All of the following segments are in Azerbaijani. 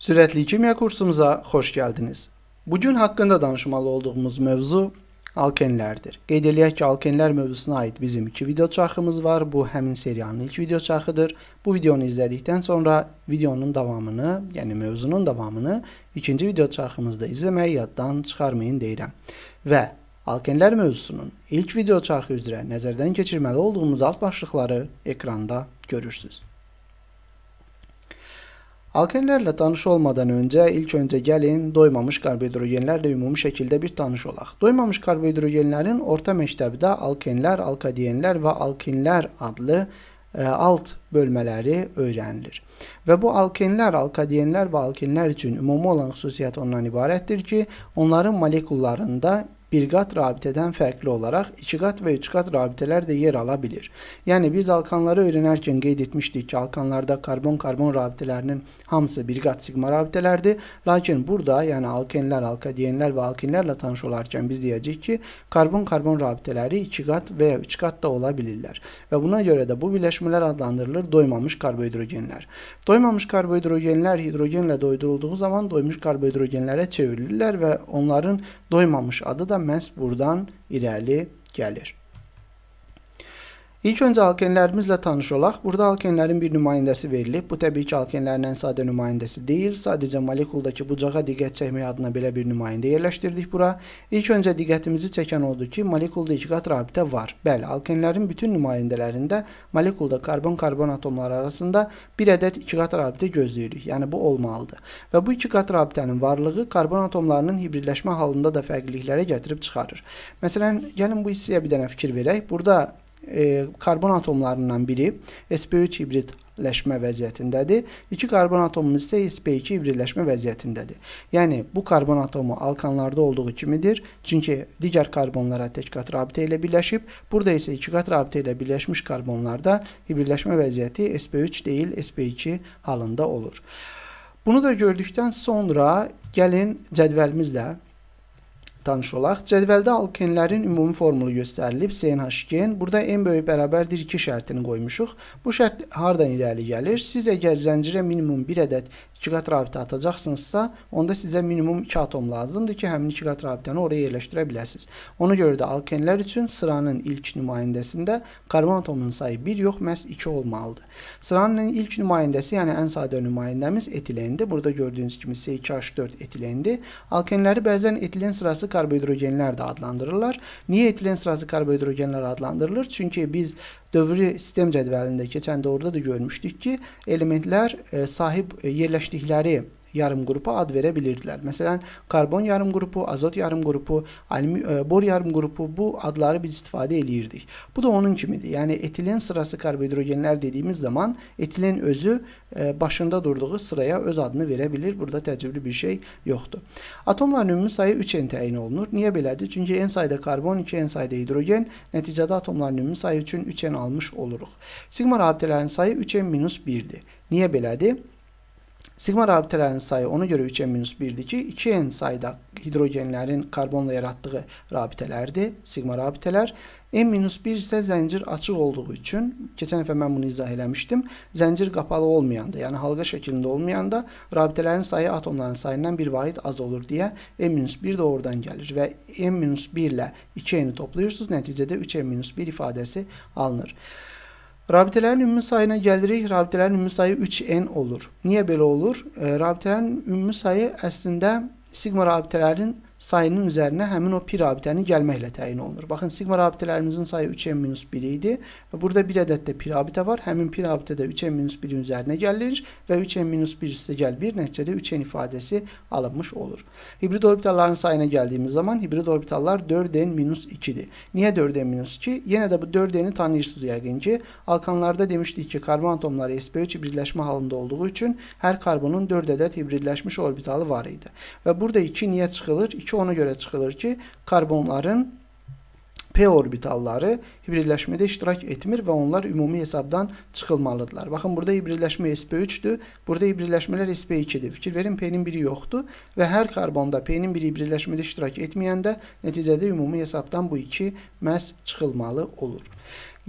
Sürətli kimya kursumuza xoş gəldiniz. Bu gün haqqında danışmalı olduğumuz mövzu alkenlərdir. Qeyd eləyək ki, alkenlər mövzusuna aid bizim iki video çarxımız var. Bu həmin seriyanın ilk video çarxıdır. Bu videonu izlədikdən sonra videonun davamını, yəni mövzunun davamını ikinci video çarxımızda izləməyi yaddan çıxarmayın deyirəm. Və alkenlər mövzusunun ilk video çarxı üzrə nəzərdən keçirməli olduğumuz alt başlıqları ekranda görürsüz. Alkenlərlə tanış olmadan öncə ilk öncə gəlin doymamış karbohidrogenlərlə ümumi şəkildə bir tanış olaq. Doymamış karbohidrogenlərin orta məktəbdə alkenlər, alkadienlər və alkinlər adlı ə, e, alt bölmələri öyrənilir. Və bu alkenlər, alkadienlər və alkinlər üçün ümumi olan xüsusiyyət ondan ibarətdir ki, onların molekullarında bir qat rabitədən fərqli olaraq iki qat və üç qat rabitələr də yer ala bilir. Yəni biz alkanları öyrənərkən qeyd etmişdik ki, alkanlarda karbon-karbon rabitələrinin hamısı bir qat sigma rabitələrdir. Lakin burada, yəni alkenlər, alkadiyenlər və alkinlərlə tanış olarkən biz deyəcəyik ki, karbon-karbon rabitələri iki qat və ya üç qat da ola bilirlər. Və buna görə də bu birləşmələr adlandırılır doymamış karbohidrogenlər. Doymamış karbohidrogenlər hidrogenlə doydurulduğu zaman doymuş karbohidrogenlərə çevrilirlər və onların doymamış adı da məhz buradan irəli gəlir. İlk öncə alkenlərimizlə tanış olaq. Burada alkenlərin bir nümayəndəsi verilib. Bu təbii ki, alkenlərin ən sadə nümayəndəsi deyil. Sadəcə molekuldakı bucağa diqqət çəkmək adına belə bir nümayəndə yerləşdirdik bura. İlk öncə diqqətimizi çəkən oldu ki, molekulda ikiqat rabitə var. Bəli, alkenlərin bütün nümayəndələrində molekulda karbon-karbon atomları arasında bir ədəd ikiqat rabitə gözləyirik. Yəni bu olmalıdır. Və bu ikiqat rabitənin varlığı karbon atomlarının hibridləşmə halında da fərqliliklərə gətirib çıxarır. Məsələn, gəlin bu hissəyə bir dənə fikir verək. Burada e, karbon atomlarından biri SP3 hibridləşmə vəziyyətindədir. İki karbon atomumuz isə SP2 hibridləşmə vəziyyətindədir. Yəni bu karbon atomu alkanlarda olduğu kimidir. Çünki digər karbonlara tək qat rabitə ilə birləşib, burada isə iki qat rabitə ilə birləşmiş karbonlarda hibridləşmə vəziyyəti SP3 deyil, SP2 halında olur. Bunu da gördükdən sonra gəlin cədvəlimizlə tanış olaq. Cədvəldə alkenlərin ümumi formulu göstərilib. CNH-gen. Burada en böyük bərabərdir 2 şərtini qoymuşuq. Bu şərt hardan irəli gəlir? Siz əgər zəncirə minimum 1 ədəd 2 qat rabitə atacaqsınızsa, onda sizə minimum 2 atom lazımdır ki, həmin 2 qat rabitəni oraya yerləşdirə biləsiniz. Ona görə də alkenlər üçün sıranın ilk nümayəndəsində karbon atomunun sayı 1 yox, məhz 2 olmalıdır. Sıranın ilk nümayəndəsi, yəni ən sadə nümayəndəmiz etilendir. Burada gördüyünüz kimi S2H4 etilendir. Alkenləri bəzən etilen sırası karbohidrogenlər də adlandırırlar. Niyə etilen sırası karbohidrogenlər adlandırılır? Çünki biz dövri sistem cədvəlində keçən dövrdə də görmüşdük ki, elementlər e, sahib e, yerləşdikləri yarım qrupa ad verə bilirdilər. Məsələn, karbon yarım qrupu, azot yarım qrupu, e, bor yarım qrupu bu adları biz istifadə eləyirdik. Bu da onun kimidir. Yəni etilen sırası karbohidrogenlər dediyimiz zaman etilen özü e, başında durduğu sıraya öz adını verə bilir. Burada təcrübli bir şey yoxdur. Atomların ümumi sayı 3n təyin olunur. Niyə belədir? Çünki n sayda karbon, 2n sayda hidrogen, nəticədə atomların ümumi sayı üçün 3n almış oluruq. Sigma rabitələrinin sayı 3n-1-dir. Niyə belədir? Sigma radikal sayı ona göre 3n-1'dir ki 2n sayda hidrogenlərin karbonla yaratdığı rabitelerdi. sigma rabitələr. N-1 ise zincir açıq olduğu üçün, keçən dəfə ben bunu izah eləmişdim, Zincir kapalı olmayanda, yani halga şəklində olmayanda rabitelerin sayı atomların sayından bir vahid az olur deyə N-1 de oradan gelir ve N-1 ilə 2N-i toplayırsınız, nəticədə 3N-1 ifadesi alınır. Rabitelerin ümmü sayına gəlirik. Rabitelerin ümmü sayı 3n olur. Niye böyle olur? E, ee, rabitelerin ümmü sayı aslında sigma rabitelerin sayının üzerine həmin o pi rabitənin gəlməklə təyin olunur. Baxın, sigma rabitələrimizin sayı 3n-1 idi və burada bir ədəd pi rabitə var. Həmin pi rabitə də 3 n 1 üzerine üzərinə gəlir və 3n-1 üstə gəl 1 nəticədə 3n ifadəsi alınmış olur. Hibrid orbitalların sayına gəldiyimiz zaman hibrid orbitallar 4n-2-dir. Niyə 4n-2? Yenə də bu 4n-i tanıyırsınız yəqin ki, alkanlarda demişdik ki, karbon atomları sp3 hibridləşmə halında olduğu üçün hər karbonun 4 ədəd hibridləşmiş orbitalı var idi. Və burada 2 niyə çıxılır? 2 2 ona görə çıxılır ki, karbonların P orbitalları hibridləşmədə iştirak etmir və onlar ümumi hesabdan çıxılmalıdırlar. Baxın, burada hibridləşmə SP3-dür, burada hibridləşmələr SP2-dir. Fikir verin, P-nin biri yoxdur və hər karbonda P-nin biri hibridləşmədə iştirak etməyəndə nəticədə ümumi hesabdan bu iki məhz çıxılmalı olur.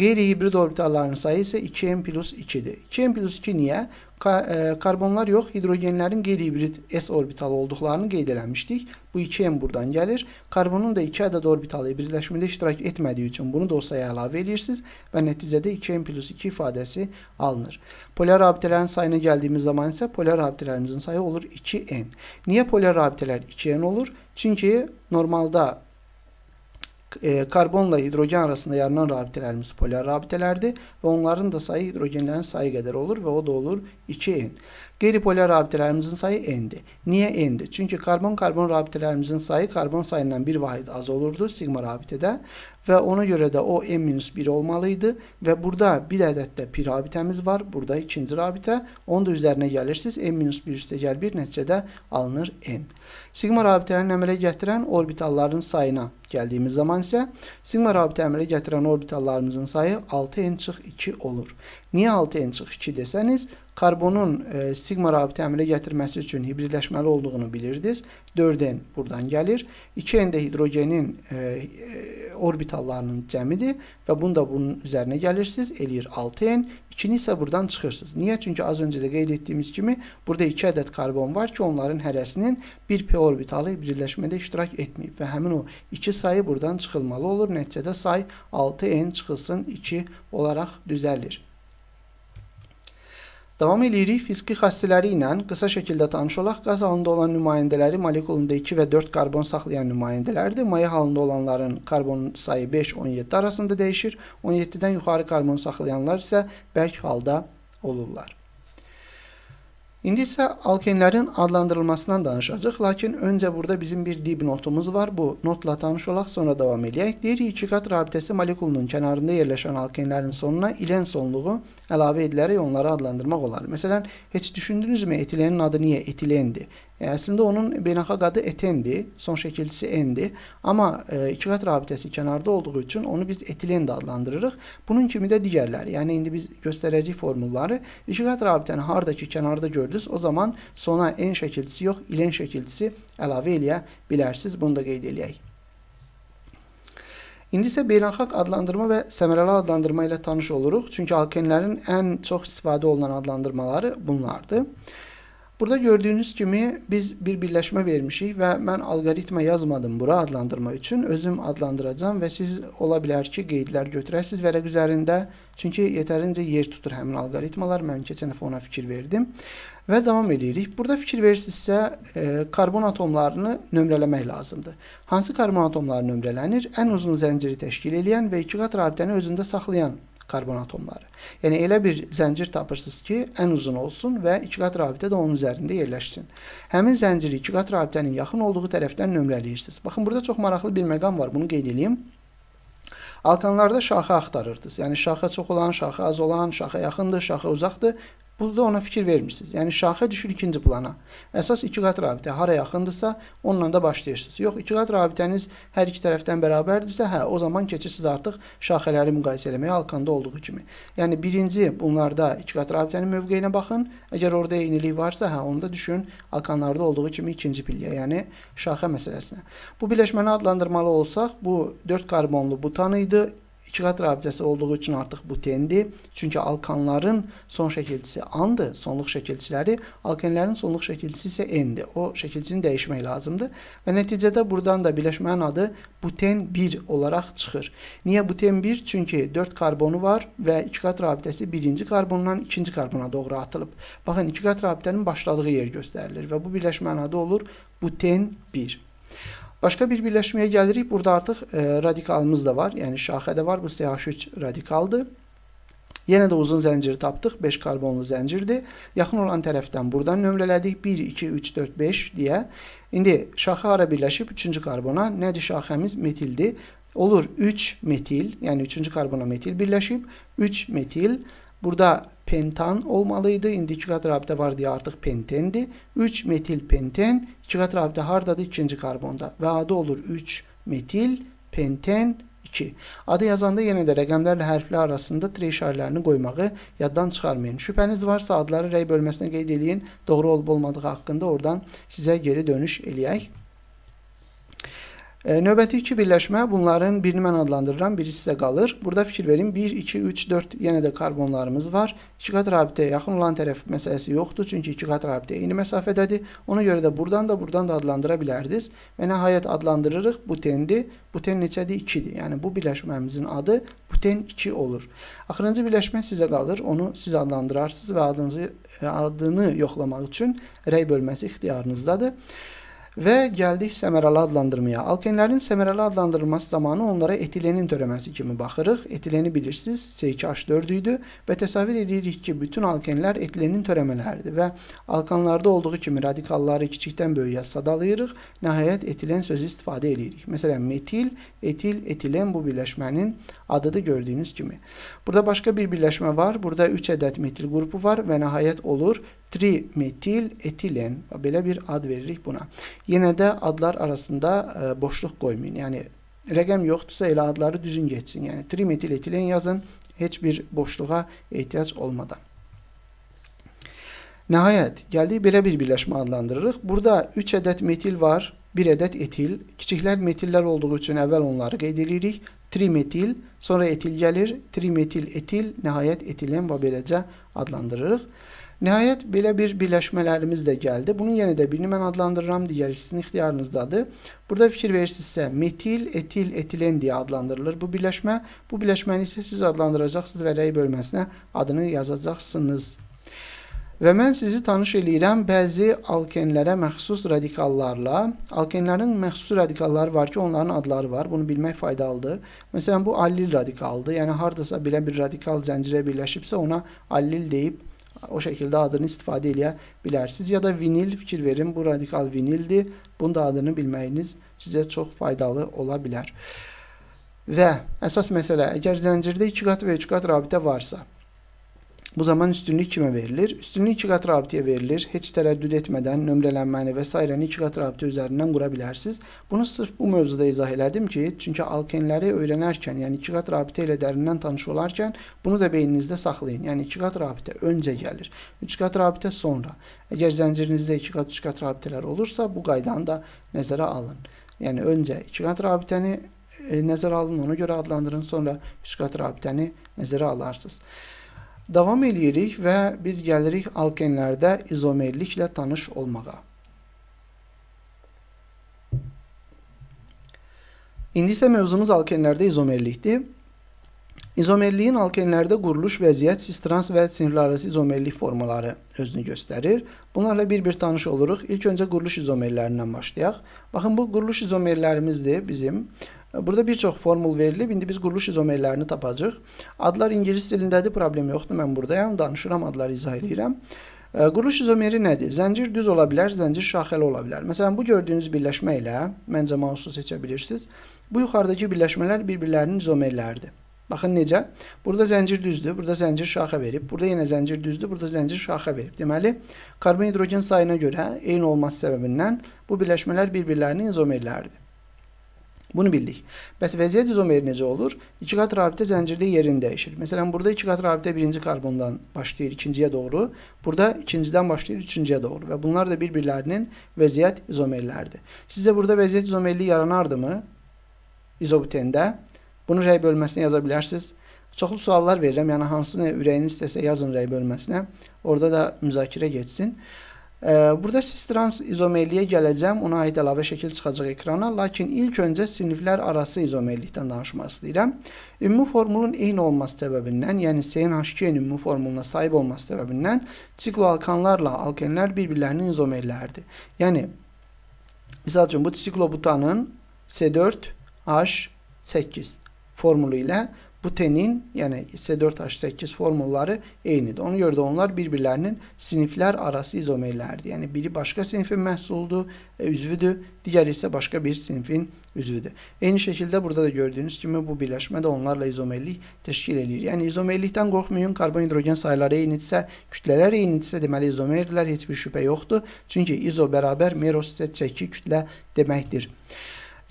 Qeyri-hibrid orbitalların sayı isə 2m plus 2-dir. 2m plus 2 niyə? E, karbonlar yox, hidrogenlərin qeyri-hibrid S orbitalı olduqlarını qeyd eləmişdik. Bu 2M buradan gəlir. Karbonun da 2 ədəd orbitalı hibridləşmədə iştirak etmədiyi üçün bunu da o sayı əlavə edirsiniz və nəticədə 2M plus 2 ifadəsi alınır. Polar rabitələrin sayına gəldiyimiz zaman isə polar rabitələrimizin sayı olur 2N. Niyə polar rabitələr 2N olur? Çünki normalda e, karbonla hidrojen arasında yer rabitelerimiz polar rabitelerdi ve onların da sayı hidrojenlerin sayı kadar olur ve o da olur 2N. Geri polar rabitelerimizin sayı N'di. Niye N'di? Çünkü karbon karbon rabitelerimizin sayı karbon sayından bir vahid az olurdu sigma rabitede ve ona göre de o N-1 olmalıydı ve burada bir adet de pi rabitemiz var. Burada ikinci rabite. Onu da üzerine gelirsiniz. N-1 üstegel bir neticede alınır N. Sigma rabitələrini əmələ gətirən orbitalların sayına gəldiyimiz zaman isə sigma rabitə əmələ gətirən orbitallarımızın sayı 6n-2 olur. Niyə 6n-2 desəniz, karbonun e, sigma rabitə əmələ gətirməsi üçün hibridləşməli olduğunu bilirdiniz. 4n buradan gəlir. 2n də hidrogenin e, e orbitallarının cəmidir və bunu da bunun üzərinə gəlirsiniz, eləyir 6n. 2-ni isə buradan çıxırsınız. Niyə? Çünki az öncə də qeyd etdiyimiz kimi burada 2 ədəd karbon var ki, onların hərəsinin 1p orbitalı birləşmədə iştirak etməyib və həmin o 2 sayı buradan çıxılmalı olur. Nəticədə say 6n çıxılsın 2 olaraq düzəlir. Davam edirik fiziki xassələri ilə qısa şəkildə tanış olaq. Qaz halında olan nümayəndələri molekulunda 2 və 4 karbon saxlayan nümayəndələrdir. Maye halında olanların karbon sayı 5-17 arasında dəyişir. 17-dən yuxarı karbon saxlayanlar isə bərk halda olurlar. İndi isə alkenlərin adlandırılmasından danışacağıq, lakin öncə burada bizim bir dibnotumuz var. Bu notla tanış olaq, sonra davam eləyək. Deyirik ki, qat rabitəsi molekulunun kənarında yerləşən alkenlərin sonuna ilən sonluğu əlavə edilərək onları adlandırmaq olar. Məsələn, heç düşündünüzmü etilenin adı niyə etilendir? E, əslində onun beynəlxalq adı etendir, son şəkilçisi endi. Amma e, ikiqat rabitəsi kənarda olduğu üçün onu biz etilen də adlandırırıq. Bunun kimi də digərləri. Yəni indi biz göstərəcəyik formulları. İkiqat rabitəni harda ki kənarda gördünüz, o zaman sona en şəkilçisi yox, ilen şəkilçisi əlavə eləyə bilərsiniz. Bunu da qeyd eləyək. İndi isə beynəlxalq adlandırma və səmərəli adlandırma ilə tanış oluruq. Çünki alkenlərin ən çox istifadə olunan adlandırmaları bunlardır. Burada gördüyünüz kimi biz bir birləşmə vermişik və mən alqoritma yazmadım bura adlandırma üçün. Özüm adlandıracam və siz ola bilər ki, qeydlər götürəsiz vərəq üzərində. Çünki yetərincə yer tutur həmin alqoritmalar. Mən keçən dəfə ona fikir verdim. Və davam edirik. Burada fikir verirsinizsə, e, karbon atomlarını nömrələmək lazımdır. Hansı karbon atomları nömrələnir? Ən uzun zənciri təşkil edən və iki qat rabitəni özündə saxlayan karbon atomları. Yəni elə bir zəncir tapırsınız ki, ən uzun olsun və ikiqat rabitə də onun üzərində yerləşsin. Həmin zənciri ikiqat rabitənin yaxın olduğu tərəfdən nömrələyirsiniz. Baxın, burada çox maraqlı bir məqam var. Bunu qeyd edeyim. Alkanlarda şaxə axtarırdınız. Yəni şaxə çox olan, şaxə az olan, şaxə yaxındır, şaxə uzaqdır Burada ona fikir vermirsiniz. Yəni şaxə düşür ikinci plana. Əsas iki qat rabitə hara yaxındırsa, onunla da başlayırsınız. Yox, iki qat rabitəniz hər iki tərəfdən bərabərdirsə, hə, o zaman keçirsiniz artıq şaxələri müqayisə eləməyə alkanda olduğu kimi. Yəni birinci bunlarda iki qat rabitənin mövqeyinə baxın. Əgər orada eynilik varsa, hə, onda düşün alkanlarda olduğu kimi ikinci pilləyə, yəni şaxə məsələsinə. Bu birləşməni adlandırmalı olsaq, bu 4 karbonlu butan idi. İkiqat rabitəsi olduğu üçün artıq butendir. Çünki alkanların son şəkilçisi andır, sonluq şəkilçiləri. Alkenlərin sonluq şəkilçisi isə n-dir. O şəkilçini dəyişmək lazımdır. Və nəticədə buradan da birləşmənin adı buten 1 olaraq çıxır. Niyə buten 1? Çünki 4 karbonu var və ikiqat rabitəsi birinci karbondan ikinci karbona doğru atılıb. Baxın, ikiqat rabitənin başladığı yer göstərilir və bu birləşmənin adı olur buten 1. Başqa bir birləşməyə gəlirik. Burada artıq e, radikalımız da var. Yəni şaxədə var. Bu CH3 radikaldır. Yenə də uzun zənciri tapdıq. 5 karbonlu zəncirdir. Yaxın olan tərəfdən buradan nömrələdik. 1, 2, 3, 4, 5 deyə. İndi şaxə ara birləşib 3-cü karbona. Nədir şaxəmiz? Metildir. Olur 3 metil, yəni 3-cü karbona metil birləşib. 3 metil. Burada pentan olmalıydı. İndi iki qat rabitə var deyə artıq pentendir. 3 metil penten, iki qat rabitə hardadır? İkinci karbonda və adı olur 3 metil penten 2. Adı yazanda yenə də rəqəmlərlə hərflər arasında tre işarələrini qoymağı yaddan çıxarmayın. Şübhəniz varsa adları rəy bölməsinə qeyd eləyin. Doğru olub olmadığı haqqında oradan sizə geri dönüş eləyək. E, növbəti iki birləşmə bunların birini mən adlandırıram, biri sizə qalır. Burada fikir verin, 1, 2, 3, 4 yenə də karbonlarımız var. 2 qat rabitəyə yaxın olan tərəf məsələsi yoxdur, çünki 2 qat rabitə eyni məsafədədir. Ona görə də buradan da, buradan da adlandıra bilərdiniz. Və nəhayət adlandırırıq butendi. Buten neçədir? 2-dir. Yəni, bu birləşməmizin adı buten 2 olur. Axırıncı birləşmə sizə qalır, onu siz adlandırarsınız və adınızı, e, adını yoxlamaq üçün rəy bölməsi ixtiyarınızdadır. Və gəldik səmərəli adlandırmaya. Alkenlərin səmərəli adlandırılması zamanı onlara etilenin törəməsi kimi baxırıq. Etileni bilirsiniz, C2H4 idi və təsəvvür edirik ki, bütün alkenlər etilenin törəmələridir və alkanlarda olduğu kimi radikalları kiçikdən böyüyə sadalayırıq, nəhayət etilen sözü istifadə edirik. Məsələn, metil, etil, etilen bu birləşmənin adıdır gördüyünüz kimi. Burada başqa bir birləşmə var. Burada 3 ədəd metil qrupu var və nəhayət olur trimetil etilen belə bir ad veririk buna. Yenə də adlar arasında ə, e, boşluq qoymayın. Yəni rəqəm yoxdursa elə adları düzgün geçsin. Yəni trimetil etilen yazın, heç bir boşluğa ehtiyac olmadan. Nəhayət, gəldik belə bir birləşmə adlandırırıq. Burada 3 ədəd metil var, 1 ədəd etil. Kiçiklər metillər olduğu üçün əvvəl onları qeyd edirik. Trimetil, sonra etil gəlir, trimetil etil, nəhayət etilen və beləcə adlandırırıq. Nəhayət belə bir birləşmələrimiz də gəldi. Bunun yenə də birini mən adlandırıram, digər sizin ixtiyarınızdadır. Burada fikir verirsinizsə metil, etil, etilen deyə adlandırılır bu birləşmə. Bu birləşməni isə siz adlandıracaqsınız və rəy bölməsinə adını yazacaqsınız. Və mən sizi tanış eləyirəm bəzi alkenlərə məxsus radikallarla. Alkenlərin məxsus radikalları var ki, onların adları var. Bunu bilmək faydalıdır. Məsələn, bu allil radikaldır. Yəni hardasa belə bir radikal zəncirə birləşibsə, ona allil deyib o şəkildə adını istifadə eləyə bilərsiniz. Ya da vinil fikir verin, bu radikal vinildir. Bunun da adını bilməyiniz sizə çox faydalı ola bilər. Və əsas məsələ, əgər zəncirdə 2 qat və 3 qat rabitə varsa, Bu zaman üstünlük kime verilir? Üstünlük iki qat rabitəyə verilir. Heç tərəddüd etmədən nömrələnməni və s. iki qat rabitə üzərindən qura bilərsiniz. Bunu sırf bu mövzuda izah elədim ki, çünki alkenləri öyrənərkən, yəni iki qat rabitə ilə dərindən tanış olarkən bunu da beyninizdə saxlayın. Yəni iki qat rabitə öncə gəlir, üç qat rabitə sonra. Əgər zəncirinizdə iki qat, üç qat rabitələr olursa, bu qaydanı da nəzərə alın. Yəni öncə iki qat rabitəni e, nəzərə alın, ona görə adlandırın, sonra üç qat rabitəni nəzərə alarsınız. Davam eləyirik və biz gəlirik alkenlərdə izomerliklə tanış olmağa. İndi isə mövzumuz alkenlərdə izomerlikdir. İzomerliyin alkenlərdə quruluş, vəziyyət, sistrans və sinirlərarası izomerlik formaları özünü göstərir. Bunlarla bir-bir tanış oluruq. İlk öncə quruluş izomerlərindən başlayaq. Baxın, bu quruluş izomerlərimizdir bizim. Bizim Burada bir çox formul verilib. İndi biz quruluş izomerlərini tapacağıq. Adlar ingilis dilindədir, problem yoxdur. Mən buradayam, danışıram, adları izah edirəm. E, quruluş izomeri nədir? Zəncir düz ola bilər, zəncir şaxəli ola bilər. Məsələn, bu gördüyünüz birləşmə ilə, məncə mausu seçə bilirsiniz. Bu yuxarıdakı birləşmələr bir-birlərinin izomerləridir. Baxın necə? Burada zəncir düzdür, burada zəncir şaxə verib, burada yenə zəncir düzdür, burada zəncir şaxə verib. Deməli, karbon hidrogen sayına görə eyni olması səbəbindən bu birləşmələr bir-birlərinin izomerləridir. Bunu bildik. Bəs vəziyyət izomeri necə olur? İki qat rabitə zəncirdə yerini dəyişir. Məsələn, burada iki qat rabitə birinci karbondan başlayır ikinciyə doğru, burada ikincidən başlayır üçüncüyə doğru və bunlar da bir-birlərinin vəziyyət izomerləridir. Sizə burada vəziyyət izomerliyi yaranardımı? İzobutenda. Bunu rəy bölməsinə yaza bilərsiniz. Çoxlu suallar verirəm, yəni hansını ürəyiniz istəsə yazın rəy bölməsinə. Orada da müzakirə geçsin. Burada siz trans izomerliyə gələcəm, ona aid əlavə şəkil çıxacaq ekrana, lakin ilk öncə siniflər arası izomerlikdən danışmaq istəyirəm. Ümumi formulun eyni olması səbəbindən, yəni CNH2-nin ümumi formuluna sahib olması səbəbindən sikloalkanlarla alkenlər bir-birlərinin izomerləridir. Yəni, misal üçün, bu siklobutanın C4H8 formulu ilə butenin yəni S4H8 formulları eynidir. Ona görə də onlar bir-birlərinin siniflər arası izomerləridir. Yəni biri başqa sinifin məhsuludur, e, üzvüdür, digəri isə başqa bir sinifin üzvüdür. Eyni şəkildə burada da gördüyünüz kimi bu birləşmə də onlarla izomerlik təşkil edir. Yəni izomerlikdən qorxmayın. Karbon hidrogen sayıları eynidirsə, kütlələr eynidirsə deməli izomerdirlər, heç bir şübhə yoxdur. Çünki izo bərabər mero set çəki kütlə deməkdir.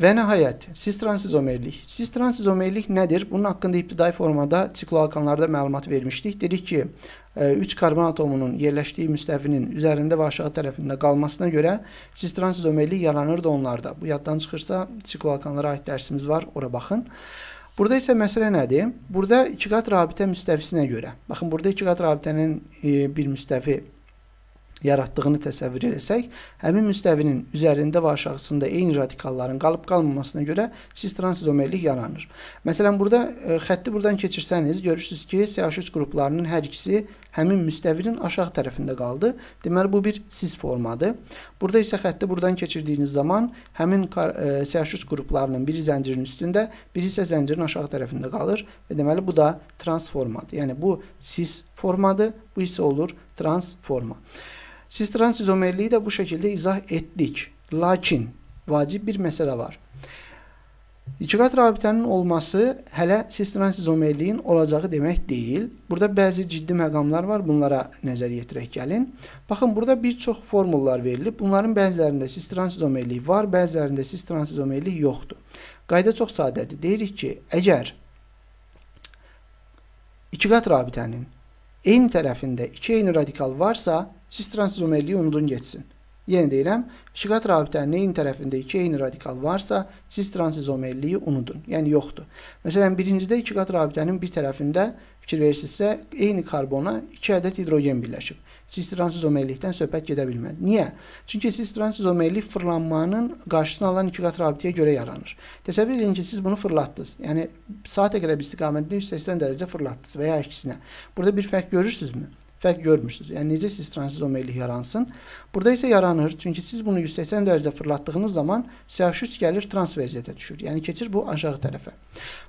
Və nəhayət, sistran sizomerlik. Sistran sizomerlik nədir? Bunun haqqında ibtidai formada sikloalkanlarda məlumat vermişdik. Dedik ki, 3 e, karbon atomunun yerləşdiyi müstəvinin üzərində və aşağı tərəfində qalmasına görə sistran sizomerlik yaranırdı onlarda. Bu yaddan çıxırsa, sikloalkanlara aid dərsimiz var, ora baxın. Burada isə məsələ nədir? Burada ikiqat rabitə müstəvisinə görə. Baxın, burada ikiqat rabitənin e, bir müstəvi yaratdığını təsəvvür eləsək, həmin müstəvinin üzərində və aşağısında eyni radikalların qalıb-qalmamasına görə siz transizomerlik yaranır. Məsələn, burada ə, e, xətti buradan keçirsəniz, görürsüz ki, CH3 qruplarının hər ikisi həmin müstəvinin aşağı tərəfində qaldı. Deməli, bu bir sis formadır. Burada isə xətti buradan keçirdiyiniz zaman həmin e, CH3 qruplarının biri zəncirin üstündə, biri isə zəncirin aşağı tərəfində qalır və deməli, bu da transformadır. Yəni, bu sis formadır, bu isə olur transforma. Sistransizomeliyi də bu şəkildə izah etdik. Lakin vacib bir məsələ var. İkiqat rabitənin olması hələ sistransizomeliyin olacağı demək deyil. Burada bəzi ciddi məqamlar var, bunlara nəzər yetirək gəlin. Baxın, burada bir çox formullar verilib. Bunların bəzilərində sistransizomelik var, bəzilərində sistransizomelik yoxdur. Qayda çox sadədir. Deyirik ki, əgər ikiqat rabitənin eyni tərəfində iki eyni radikal varsa, siz transizomərliyi unudun getsin. Yenə deyirəm, şiqat rabitənin eyni tərəfində iki eyni radikal varsa, siz transizomərliyi unudun. Yəni yoxdur. Məsələn, birincidə şiqat rabitənin bir tərəfində fikir verirsinizsə, eyni karbona 2 ədəd hidrogen birləşib. Siz transizomərlikdən söhbət gedə bilməz. Niyə? Çünki siz transizomərlik fırlanmanın qarşısını alan iki qat rabitəyə görə yaranır. Təsəvvür edin ki, siz bunu fırlatdınız. Yəni saatə görə bir istiqamətdə 180 dərəcə fırlatdınız və ya ikisinə. Burada bir fərq görürsünüzmü? fərq görmürsünüz. Yəni necə siz transizomerilik yaransın? Burada isə yaranır. Çünki siz bunu 180 dərəcə fırlatdığınız zaman CH3 gəlir trans vəziyyətə düşür. Yəni keçir bu aşağı tərəfə.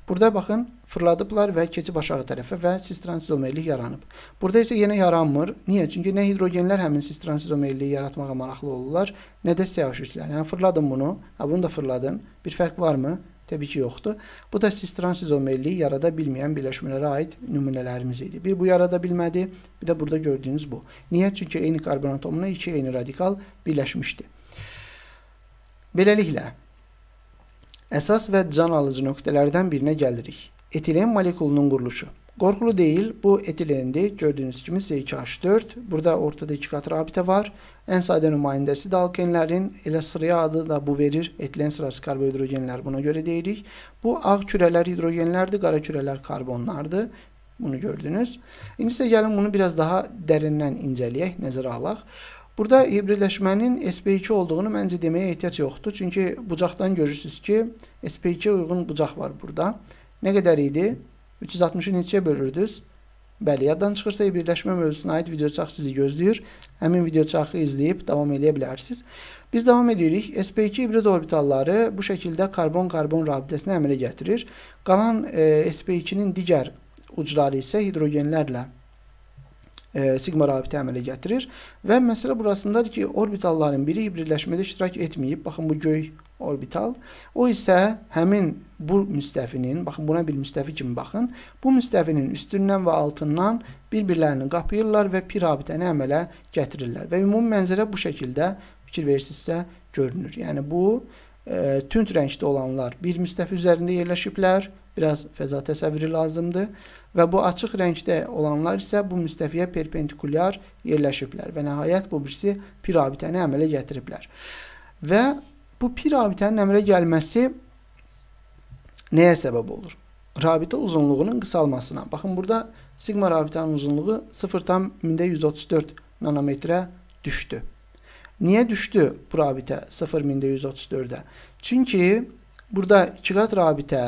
Burada baxın, fırladıblar və keçib aşağı tərəfə və siz transizomerilik yaranıb. Burada isə yenə yaranmır. Niyə? Çünki nə hidrogenlər həmin siz transizomerilik yaratmağa maraqlı olurlar, nə də CH3-lər. Yəni fırladın bunu, ha bunu da fırladın. Bir fərq varmı? Təbii ki, yoxdur. Bu da siz-trans izomerliyi yarada bilməyən birləşmələrə aid nümunələrimiz idi. Bir bu yarada bilmədi, bir də burada gördüyünüz bu. Niyə? Çünki eyni karbon atomuna iki eyni radikal birləşmişdi. Beləliklə, əsas və can alıcı nöqtələrdən birinə gəlirik. Etilen molekulunun quruluşu. Korkulu değil. Bu etilendi. Gördüğünüz kimi S2H4. Burada ortada iki qat rabitə var. Ən sadə nümayəndəsi də alkenlərin. Elə sıraya adı da bu verir. Etilen sırası karbohidrogenlər. Buna görə deyirik. Bu ağ kürələr hidrogenlərdir, qara kürələr karbonlardır. Bunu gördünüz. İndi isə gəlin bunu biraz daha dərindən incələyək, nəzərə alaq. Burada hibridləşmənin SP2 olduğunu məncə deməyə ehtiyac yoxdur. Çünki bucaqdan görürsüz ki, SP2 uyğun bucaq var burada. Nə qədər idi? 360-ı neçəyə bölürdünüz? Bəli, yaddan çıxırsa birləşmə mövzusuna aid videoçarx sizi gözləyir. Həmin videoçarxı izləyib davam eləyə bilərsiniz. Biz davam edirik. SP2 hibrid orbitalları bu şəkildə karbon-karbon rabitəsini əmələ gətirir. Qalan e, SP2-nin digər ucları isə hidrogenlərlə e, sigma rabitə əmələ gətirir və məsələ burasındadır ki, orbitalların biri hibridləşmədə iştirak etməyib. Baxın bu göy orbital. O isə həmin bu müstəfinin, baxın buna bir müstəfi kimi baxın, bu müstəfinin üstündən və altından bir-birlərini qapayırlar və pi rabitəni əmələ gətirirlər. Və ümumi mənzərə bu şəkildə fikir verirsinizsə görünür. Yəni bu e, tünd rəngdə olanlar bir müstəfi üzərində yerləşiblər, biraz fəza təsəvvürü lazımdır və bu açıq rəngdə olanlar isə bu müstəfiyə perpendikulyar yerləşiblər və nəhayət bu birisi pi rabitəni əmələ gətiriblər. Və Bu pi rabitənin əmrə gəlməsi nəyə səbəb olur? Rabitə uzunluğunun qısalmasına. Baxın, burada sigma rabitənin uzunluğu 0,134 nanometrə düşdü. Niyə düşdü bu rabitə 0,134-ə? Çünki burada ikiqat rabitə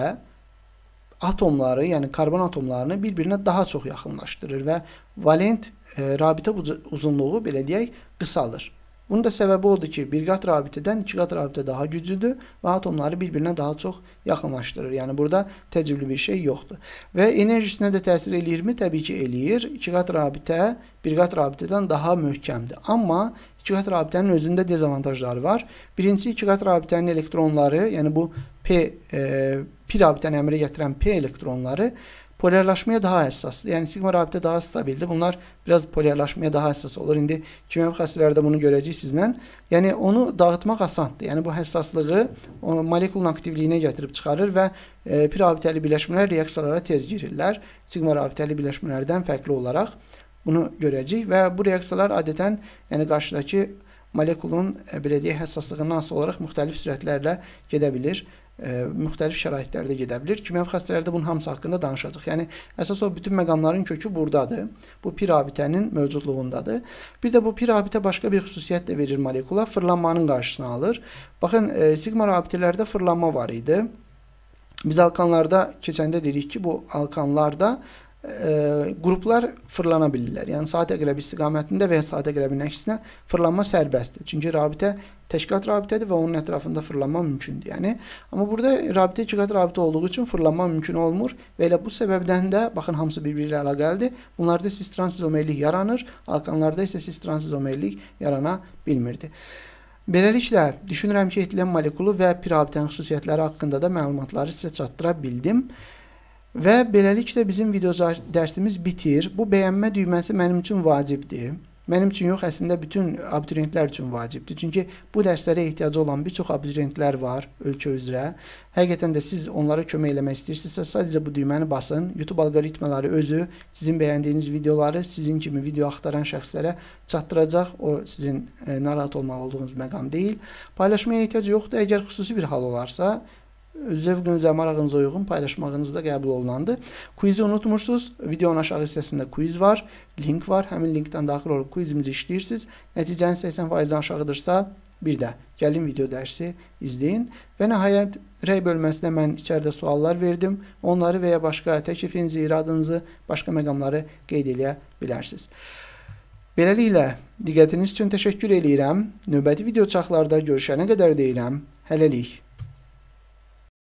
atomları, yəni karbon atomlarını bir-birinə daha çox yaxınlaşdırır və valent e, rabitə uzunluğu, belə deyək, qısalır. Bunun da səbəbi odur ki, bir qat rabitədən iki qat rabitə daha güclüdür və atomları bir-birinə daha çox yaxınlaşdırır. Yəni burada təcrübəli bir şey yoxdur. Və enerjisinə də təsir eləyirmi? Təbii ki, eləyir. İki qat rabitə bir qat rabitədən daha möhkəmdir. Amma iki qat rabitənin özündə dezavantajları var. Birincisi iki qat rabitənin elektronları, yəni bu P e, pi rabitəni əmrə gətirən P elektronları e, Polyarlaşmaya daha həssasdır. Yəni sigma rabitə daha stabildir. Bunlar biraz polyarlaşmaya daha həssas olur. İndi kimyəvi xəstələrdə bunu görəcəyik sizlə. Yəni onu dağıtmaq asandır. Yəni bu həssaslığı molekulun aktivliyinə gətirib çıxarır və e, pirabitəli birləşmələr reaksiyalara tez girirlər. Sigma rabitəli birləşmələrdən fərqli olaraq bunu görəcəyik və bu reaksiyalar adətən yəni qarşıdakı molekulun e, belə deyək həssaslığından asılı olaraq müxtəlif sürətlərlə gedə bilir ə, e, müxtəlif şəraitlərdə gedə bilər. Kimyəvi xəstələrdə bunun hamısı haqqında danışacağıq. Yəni əsas o bütün məqamların kökü burdadır. Bu pir rabitənin mövcudluğundadır. Bir də bu pir rabitə başqa bir xüsusiyyət də verir molekula, fırlanmanın qarşısını alır. Baxın, ə, e, sigma rabitələrdə fırlanma var idi. Biz alkanlarda keçəndə dedik ki, bu alkanlarda e, qruplar fırlana bilirlər. Yəni saat əqrəbi istiqamətində və ya saat əqrəbinin əksinə fırlanma sərbəstdir. Çünki rabitə təşkilat rabitədir və onun ətrafında fırlanma mümkündür. Yəni amma burada rabitə ikiqat rabitə olduğu üçün fırlanma mümkün olmur və elə bu səbəbdən də baxın hamısı bir-biri ilə əlaqəlidir. Bunlarda siz transizomerlik yaranır, alkanlarda isə siz transizomerlik yarana bilmirdi. Beləliklə, düşünürəm ki, etilən molekulu və pirabitənin xüsusiyyətləri haqqında da məlumatları sizə çatdıra bildim. Və beləliklə bizim video dərsimiz bitir. Bu bəyənmə düyməsi mənim üçün vacibdir. Mənim üçün yox, əslində bütün abituriyentlər üçün vacibdir. Çünki bu dərslərə ehtiyacı olan bir çox abituriyentlər var ölkə üzrə. Həqiqətən də siz onlara kömək eləmək istəyirsinizsə, sadəcə bu düyməni basın. YouTube alqoritmaları özü sizin bəyəndiyiniz videoları sizin kimi video axtaran şəxslərə çatdıracaq. O sizin e, narahat olmalı olduğunuz məqam deyil. Paylaşmaya ehtiyac yoxdur. Əgər xüsusi bir hal olarsa, zövqünüzə, marağınıza uyğun paylaşmağınız da qəbul olunandır. Quizi unutmursunuz. Videonun aşağı hissəsində quiz var, link var. Həmin linkdən daxil olub quizimizi işləyirsiniz. Nəticəniz 80%-dən aşağıdırsa, bir də gəlin video dərsi izləyin və nəhayət rəy bölməsində mən içəridə suallar verdim. Onları və ya başqa təklifinizi, iradınızı, başqa məqamları qeyd eləyə bilərsiniz. Beləliklə, diqqətiniz üçün təşəkkür eləyirəm. Növbəti video çaxlarda görüşənə qədər deyirəm. Hələlik.